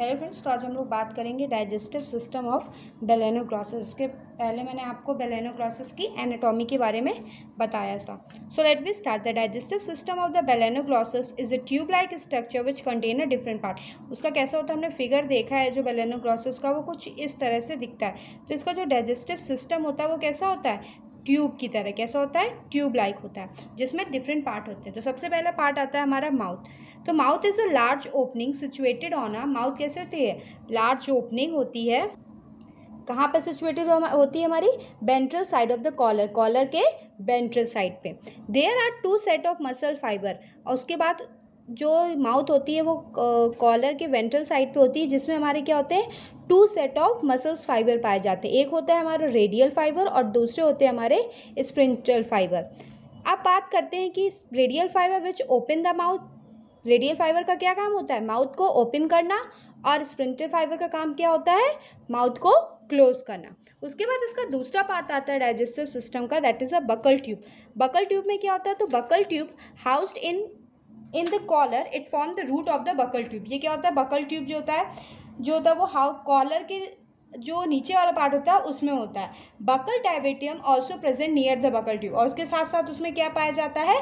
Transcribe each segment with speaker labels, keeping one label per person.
Speaker 1: Hello friends तो आज हम लोग बात करेंगे डाइजेस्टिव सिस्टम ऑफ बेलेनो के इसके पहले मैंने आपको बेलेनो की एनाटॉमी के बारे में बताया था so let be start the digestive system of the beleno is a tube like structure which contain a different part उसका कैसा होता है हमने फिगर देखा है जो बेलेनो का वो कुछ इस तरह से दिखता है तो इसका जो डाइजेस्टिव सिस्टम होता है वो कैसा होता है ट्यूब की तरह कैसा होता है ट्यूब लाइक होता है जिसमें डिफरेंट पार्ट होते हैं तो सबसे पहला पार्ट आता है हमारा माउथ तो mouth is a large opening situated on a mouth कैसे होती है लार्ज ओपनिंग होती है कहाँ पर सिचुएटेड होती है हमारी ventral side of the collar collar के बेंट्रल साइड पे there are two set of muscle fiber और उसके बाद जो माउथ होती है वो कॉलर के वेंट्रल साइड पे होती है जिसमें हमारे क्या होते हैं two set of muscles fiber पाए जाते हैं एक होता है हमारा रेडियल फाइबर और दूसरे होते हैं हमारे स्प्रिंटल फाइबर अब बात करते हैं कि radial fiber which open the mouth radial fiber का क्या काम होता है माउथ को ओपन करना और स्प्रिंटल फाइबर का काम क्या होता है माउथ को क्लोज करना उसके बाद इसका दूसरा पार्ट आता है डाइजेस्टिव सिस्टम का that is a buccal tube buccal tube में क्या होता है तो buccal tube housed in in the collar it form the root of the buccal tube ये क्या होता है बकल ट्यूब जो होता है जो होता है वो हाउ कॉलर के जो नीचे वाला पार्ट होता है उसमें होता है बकल डाइवेटियम also present near the buccal tube और उसके साथ साथ उसमें क्या पाया जाता है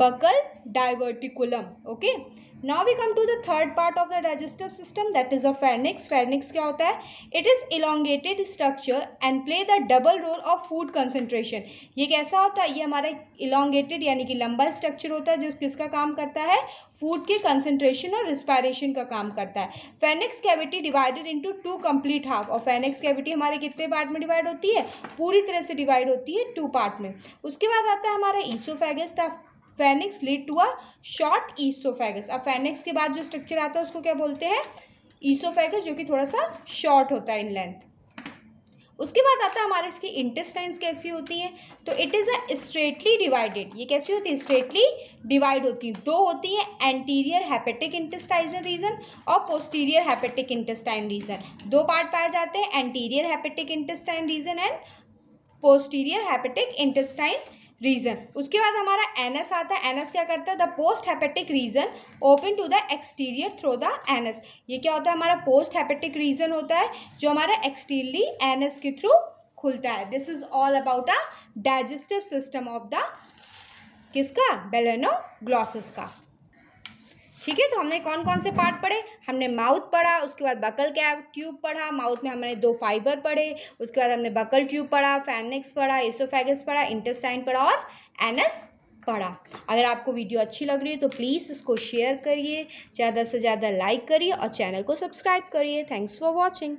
Speaker 1: buccal diverticulum okay okay? Now we come to the third part of the digestive system that is a pharynx pharynx क्या होता है it is elongated structure and play the double role of food concentration ये कैसा होता है ये हमारा elongated यानी कि लंबा स्ट्रक्चर होता है जो किसका काम करता है फूड के कंसेंट्रेशन और रिस्पायरेशन का काम करता है pharynx cavity divided into two complete half और फेनिक्स कैविटी हमारे कितने पार्ट में डिवाइड होती है पूरी तरह से डिवाइड होती है टू पार्ट में उसके बाद आता है हमारा oesophagus pharynx lead to a short oesophagus अब फेनिक्स के बाद जो स्ट्रक्चर आता है उसको क्या बोलते हैं ईसोफेगस जो कि थोड़ा सा शॉर्ट होता है इन लेंथ उसके बाद आता है हमारे इसकी इंटेस्टाइन कैसी होती हैं तो it is a straightly divided ये कैसी होती है स्ट्रेटली डिवाइड होती हैं दो होती हैं एंटीरियर हैपेटिक इंटेस्टाइजन रीजन और पोस्टीरियर हैपेटिक इंटेस्टाइन रीजन दो पार्ट पाए जाते हैं anterior hepatic intestine region and posterior hepatic intestine region उसके बाद हमारा एनएस आता है एनएस क्या करता है the post hepatic region open to the exterior through the anus ये क्या होता है हमारा पोस्ट हैपेटिक रीजन होता है जो हमारा एक्सटीरियरली एनएस के थ्रू खुलता है this is all about a digestive system of the किसका बेलेनो ग्लॉसिस का ठीक है तो हमने कौन कौन से पार्ट पढ़े हमने माउथ पढ़ा उसके बाद बकल कैप ट्यूब पढ़ा माउथ में हमने दो फाइबर पढ़े उसके बाद हमने बकल ट्यूब पढ़ा फैनिक्स पढ़ा एसोफेगस पढ़ा इंटेस्टाइन पढ़ा और एनस पढ़ा अगर आपको वीडियो अच्छी लग रही है तो प्लीज़ इसको शेयर करिए ज़्यादा से ज़्यादा लाइक करिए और चैनल को सब्सक्राइब करिए थैंक्स फॉर वॉचिंग